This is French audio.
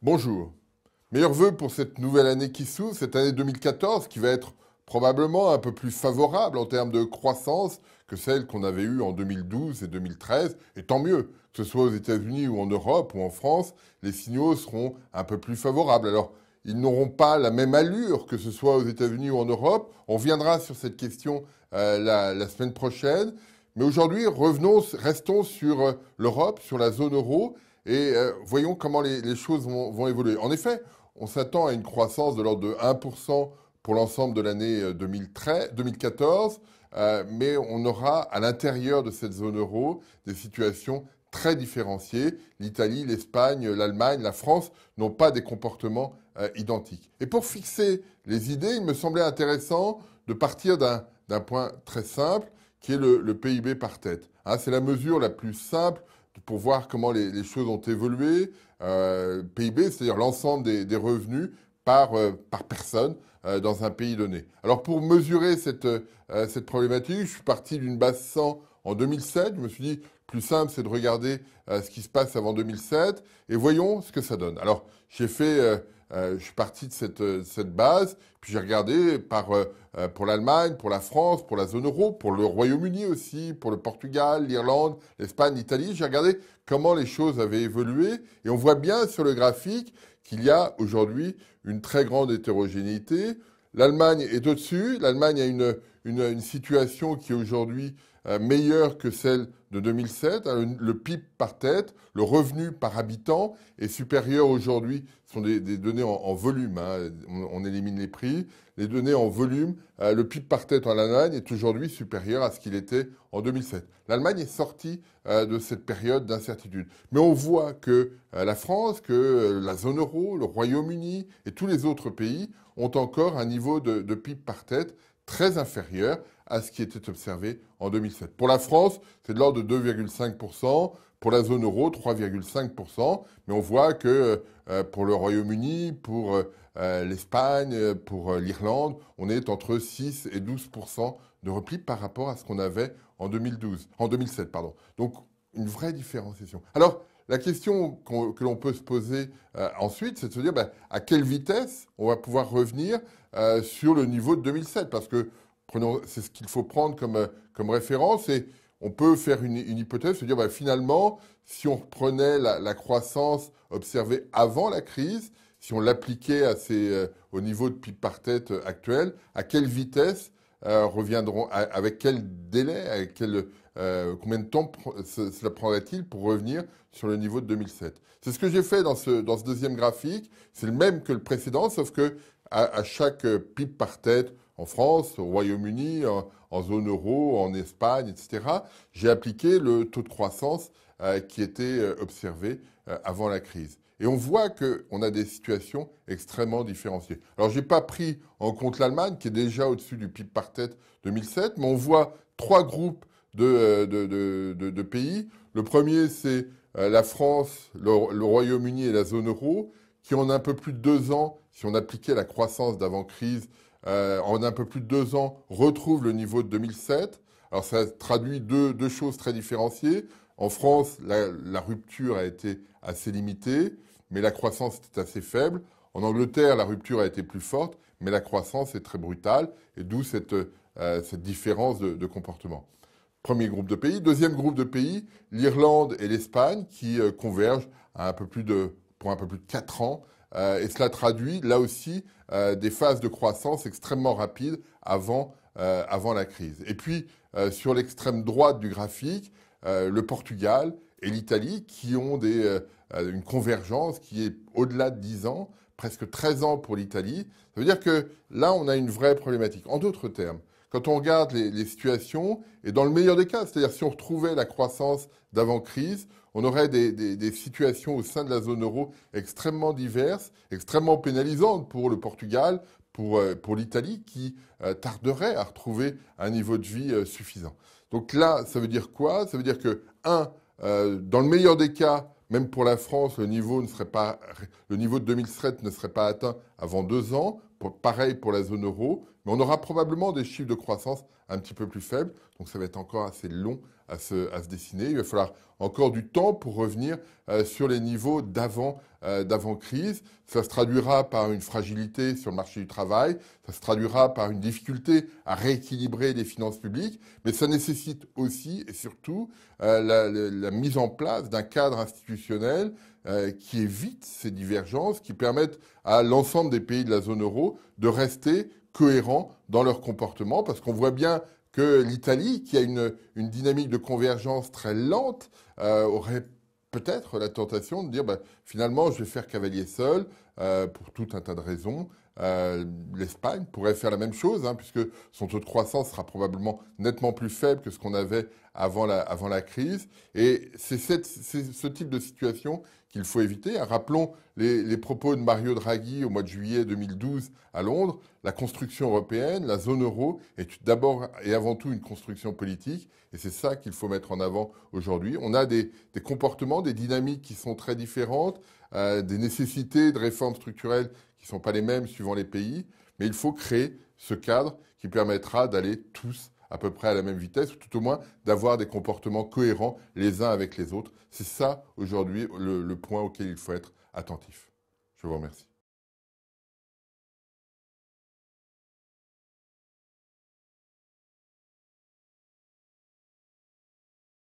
Bonjour. Meilleurs vœux pour cette nouvelle année qui s'ouvre, cette année 2014 qui va être probablement un peu plus favorable en termes de croissance que celle qu'on avait eue en 2012 et 2013. Et tant mieux, que ce soit aux États-Unis ou en Europe ou en France, les signaux seront un peu plus favorables. Alors, ils n'auront pas la même allure que ce soit aux États-Unis ou en Europe. On viendra sur cette question euh, la, la, semaine prochaine. Mais aujourd'hui, revenons, restons sur euh, l'Europe, sur la zone euro et euh, voyons comment les, choses vont, évoluer. En effet, on s'attend à une croissance de l'ordre de 1% pour l'ensemble de l'année 2014, euh, euh, mais on aura à l'intérieur de cette zone euro des situations très différenciées. L'Italie, l'Espagne, l'Allemagne, la France n'ont pas des comportements identiques. Et pour fixer les idées, il me semblait intéressant de partir d'un point très simple, qui est le, PIB par tête. Hein, c'est la mesure la plus simple pour voir comment les, choses ont évolué. Euh, PIB, c'est-à-dire l'ensemble des, revenus par, euh, par personne euh, dans un pays donné. Alors pour mesurer cette, cette problématique, je suis parti d'une base 100 en 2007. Je me suis dit, plus simple, c'est de regarder ce qui se passe avant 2007 et voyons ce que ça donne. Alors j'ai fait euh, je suis parti de cette, euh, base, puis j'ai regardé euh, pour l'Allemagne, pour la France, pour la zone euro, pour le Royaume-Uni aussi, pour le Portugal, l'Irlande, l'Espagne, l'Italie. J'ai regardé comment les choses avaient évolué et on voit bien sur le graphique qu'il y a aujourd'hui une très grande hétérogénéité. L'Allemagne est au-dessus, l'Allemagne a une, une, situation qui aujourd'hui euh, meilleure que celle de 2007. Hein, le PIB par tête, le revenu par habitant est supérieur aujourd'hui. Ce sont des, données en, volume. Hein, on, élimine les prix. Les données en volume, euh, le PIB par tête en Allemagne est aujourd'hui supérieur à ce qu'il était en 2007. L'Allemagne est sortie euh, de cette période d'incertitude. Mais on voit que la France, que la zone euro, le Royaume-Uni et tous les autres pays ont encore un niveau de PIB par tête très inférieur à ce qui était observé en 2007. Pour la France, c'est de l'ordre de 2,5%, pour la zone euro, 3,5%, mais on voit que euh, euh, pour le Royaume-Uni, pour euh, l'Espagne, pour l'Irlande, on est entre 6 et 12% de repli par rapport à ce qu'on avait en 2012, en 2007, pardon. Donc, une vraie différenciation. Alors, la question que l'on peut se poser euh, ensuite, c'est de se dire ben, à quelle vitesse on va pouvoir revenir euh, sur le niveau de 2007, parce que c'est ce qu'il faut prendre euh, comme, référence. Et on peut faire une, hypothèse, se dire ben, finalement, si on reprenait la, croissance observée avant la crise, si on l'appliquait au niveau de PIB par tête actuel, à quelle vitesse reviendront, avec quel délai, avec quel, euh, combien de temps cela prendrait-il pour revenir sur le niveau de 2007 C'est ce que j'ai fait dans ce, deuxième graphique. C'est le même que le précédent, sauf que à, chaque euh, pipe par tête, en France, au Royaume-Uni, en, zone euro, en Espagne, etc., j'ai appliqué le taux de croissance euh, qui était observé avant la crise. Et on voit qu'on a des situations extrêmement différenciées. Alors, je n'ai pas pris en compte l'Allemagne, qui est déjà au-dessus du PIB par tête 2007, mais on voit trois groupes euh, de, pays. Le premier, c'est euh, la France, le, Royaume-Uni et la zone euro, qui en un peu plus de deux ans, si on appliquait la croissance d'avant-crise, euh, en un peu plus de deux ans, retrouve le niveau de 2007. Alors ça traduit deux, choses très différenciées. En France, la, rupture a été assez limitée, mais la croissance était assez faible. En Angleterre, la rupture a été plus forte, mais la croissance est très brutale, et d'où cette, différence de comportement. Premier groupe de pays. Deuxième groupe de pays, l'Irlande et l'Espagne qui euh, convergent un peu plus pour un peu plus de 4 ans. Euh, et cela traduit là aussi euh, des phases de croissance extrêmement rapides avant, la crise. Et puis sur l'extrême droite du graphique, le Portugal et l'Italie qui ont une convergence qui est au-delà de 10 ans, presque 13 ans pour l'Italie. Ça veut dire que là, on a une vraie problématique. En d'autres termes, quand on regarde les, situations, et dans le meilleur des cas, c'est-à-dire si on retrouvait la croissance d'avant-crise, on aurait des, situations au sein de la zone euro extrêmement diverses, extrêmement pénalisantes pour le Portugal, pour, euh, l'Italie, qui euh, tarderait à retrouver un niveau de vie euh, suffisant. Donc là, ça veut dire quoi Ça veut dire que, un, dans le meilleur des cas, même pour la France, le niveau, ne serait pas, le niveau de 2007 ne serait pas atteint avant deux ans pareil pour la zone euro, mais on aura probablement des chiffres de croissance un petit peu plus faibles, donc ça va être encore assez long à se, dessiner. Il va falloir encore du temps pour revenir euh, sur les niveaux euh, d'avant crise. Ça se traduira par une fragilité sur le marché du travail, ça se traduira par une difficulté à rééquilibrer les finances publiques, mais ça nécessite aussi et surtout euh, la mise en place d'un cadre institutionnel euh, qui évitent ces divergences, qui permettent à l'ensemble des pays de la zone euro de rester cohérents dans leur comportement, parce qu'on voit bien que l'Italie, qui a une, dynamique de convergence très lente, euh, aurait peut-être la tentation de dire bah, finalement je vais faire cavalier seul euh, pour tout un tas de raisons. Euh, L'Espagne pourrait faire la même chose, hein, puisque son taux de croissance sera probablement nettement plus faible que ce qu'on avait avant la, crise. Et c'est ce type de situation qu'il faut éviter. Hein, rappelons les, propos de Mario Draghi au mois de juillet 2012 à Londres. La construction européenne, la zone euro est d'abord et avant tout une construction politique et c'est ça qu'il faut mettre en avant aujourd'hui. On a des comportements, des dynamiques qui sont très différentes, euh, des nécessités de réformes structurelles qui ne sont pas les mêmes suivant les pays, mais il faut créer ce cadre qui permettra d'aller tous à peu près à la même vitesse, ou tout au moins d'avoir des comportements cohérents les uns avec les autres. C'est ça aujourd'hui le point auquel il faut être attentif. Je vous remercie.